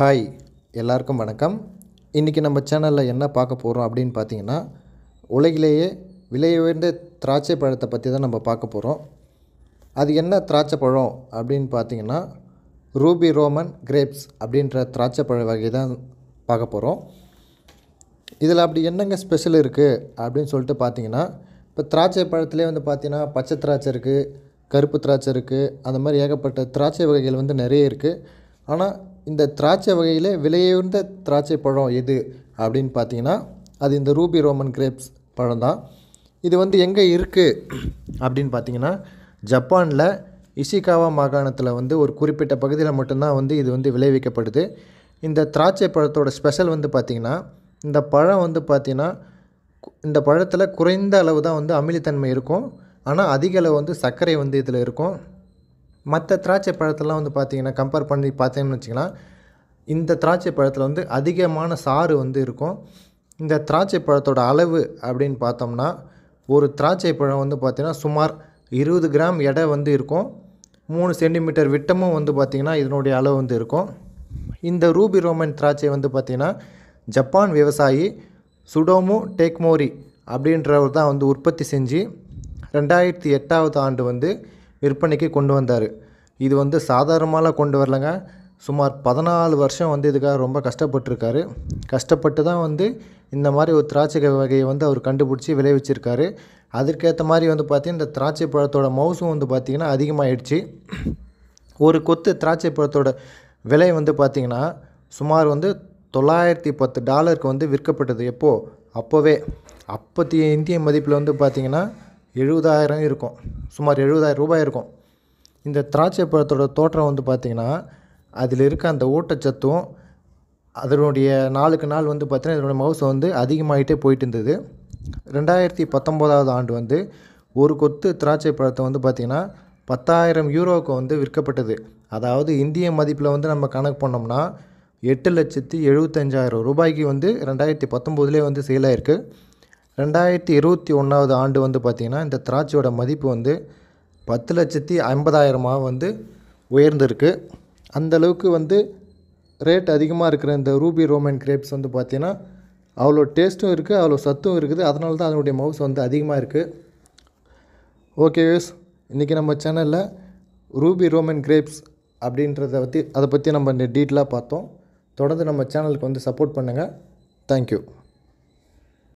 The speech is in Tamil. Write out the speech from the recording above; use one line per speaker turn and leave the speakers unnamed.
ஹாய் எல்லாருக்கும் வணக்கம் இன்றைக்கி நம்ம சேனலில் என்ன பார்க்க போகிறோம் அப்படின்னு பார்த்தீங்கன்னா உலகிலேயே விலை உயர்ந்த திராட்சை பழத்தை பற்றி தான் நம்ம பார்க்க போகிறோம் அது என்ன திராட்சை பழம் அப்படின்னு பார்த்தீங்கன்னா ரூபி ரோமன் கிரேப்ஸ் அப்படின்ற திராட்சை பழ வகை தான் பார்க்க போகிறோம் இதில் அப்படி என்னங்க ஸ்பெஷல் இருக்குது அப்படின்னு சொல்லிட்டு பார்த்தீங்கன்னா இப்போ திராட்சை பழத்துலேயே வந்து பார்த்தீங்கன்னா பச்சை திராட்சை இருக்குது கருப்பு திராட்சை இருக்குது அந்த மாதிரி ஏகப்பட்ட திராட்சை வகைகள் வந்து நிறைய இருக்குது ஆனால் இந்த திராட்சை வகையில் விலையுந்த திராட்சை பழம் எது அப்படின்னு பார்த்தீங்கன்னா அது இந்த ரூபி ரோமன் கிரேப்ஸ் பழம் தான் இது வந்து எங்கே இருக்குது அப்படின்னு பார்த்தீங்கன்னா ஜப்பானில் இசிகாவா மாகாணத்தில் வந்து ஒரு குறிப்பிட்ட பகுதியில் மட்டும்தான் வந்து இது வந்து விளைவிக்கப்படுது இந்த திராட்சை பழத்தோட ஸ்பெஷல் வந்து பார்த்திங்கன்னா இந்த பழம் வந்து பார்த்திங்கன்னா இந்த பழத்தில் குறைந்த அளவு தான் வந்து அமிலித்தன்மை இருக்கும் ஆனால் அதிக அளவு வந்து சர்க்கரை வந்து இதில் இருக்கும் மற்ற திராட்சை பழத்தெல்லாம் வந்து பார்த்திங்கன்னா கம்பேர் பண்ணி பார்த்தீங்கன்னு வச்சிங்கன்னா இந்த திராட்சை பழத்தில் வந்து அதிகமான சாறு வந்து இருக்கும் இந்த திராட்சை பழத்தோட அளவு அப்படின்னு பார்த்தோம்னா ஒரு திராட்சை பழம் வந்து பார்த்திங்கன்னா சுமார் இருபது கிராம் எடை வந்து இருக்கும் மூணு சென்டிமீட்டர் விட்டமும் வந்து பார்த்திங்கன்னா இதனுடைய அளவு வந்து இருக்கும் இந்த ரூபி ரோமன் திராட்சை வந்து பார்த்திங்கன்னா ஜப்பான் விவசாயி சுடோமு டேக்மோரி அப்படின்றவர் தான் வந்து உற்பத்தி செஞ்சு ரெண்டாயிரத்தி எட்டாவது ஆண்டு வந்து விற்பனைக்கு கொண்டு வந்தார் இது வந்து சாதாரணமாக கொண்டு வரலங்க சுமார் பதினாலு வருஷம் வந்து இதுக்காக ரொம்ப கஷ்டப்பட்டிருக்காரு கஷ்டப்பட்டு தான் வந்து இந்த மாதிரி ஒரு திராட்சை வகையை வந்து அவர் கண்டுபிடிச்சி விளைவிச்சிருக்காரு அதற்கேற்ற மாதிரி வந்து பார்த்திங்கன்னா இந்த திராட்சை பழத்தோட மவுசும் வந்து பார்த்திங்கன்னா அதிகமாகிடுச்சு ஒரு கொத்து திராட்சை பழத்தோட விலை வந்து பார்த்திங்கன்னா சுமார் வந்து தொள்ளாயிரத்தி பத்து டாலருக்கு வந்து விற்கப்பட்டது எப்போது அப்போவே அப்போத்திய இந்திய மதிப்பில் வந்து பார்த்திங்கன்னா எழுபதாயிரம் இருக்கும் சுமார் எழுபதாயிரம் ரூபாய் இருக்கும் இந்த திராட்சை பழத்தோட தோற்றம் வந்து பார்த்திங்கன்னா அதில் இருக்க அந்த ஊட்டச்சத்தும் அதனுடைய நாளுக்கு நாள் வந்து பார்த்திங்கன்னா இதனுடைய மவுசு வந்து அதிகமாகிட்டே போயிட்டு இருந்தது ரெண்டாயிரத்தி பத்தொம்போதாவது ஆண்டு வந்து ஒரு கொத்து திராட்சை பழத்தை வந்து பார்த்திங்கன்னா பத்தாயிரம் யூரோவுக்கு வந்து விற்கப்பட்டது அதாவது இந்திய மதிப்பில் வந்து நம்ம கணக்கு பண்ணோம்னா எட்டு லட்சத்தி எழுபத்தஞ்சாயிரம் ரூபாய்க்கு வந்து ரெண்டாயிரத்தி பத்தொம்போதுலேயே வந்து சேலாயிருக்கு ரெண்டாயிரத்தி இருபத்தி ஒன்றாவது ஆண்டு வந்து பார்த்திங்கன்னா இந்த திராட்சையோட மதிப்பு வந்து பத்து லட்சத்தி ஐம்பதாயிரமாக வந்து உயர்ந்திருக்கு அந்தளவுக்கு வந்து ரேட் அதிகமாக இருக்கிற இந்த ரூபி ரோமன் கிரேப்ஸ் வந்து பார்த்திங்கன்னா அவ்வளோ டேஸ்ட்டும் இருக்குது அவ்வளோ சத்தும் இருக்குது அதனால தான் அதனுடைய மவுஸ் வந்து அதிகமாக இருக்குது ஓகே வியூஸ் இன்றைக்கி நம்ம சேனலில் ரூபி ரோமன் கிரேப்ஸ் அப்படின்றத பற்றி அதை பற்றி நம்ம இந்த டீட்டெயிலாக பார்த்தோம் தொடர்ந்து நம்ம சேனலுக்கு வந்து சப்போர்ட் பண்ணுங்கள் தேங்க்யூ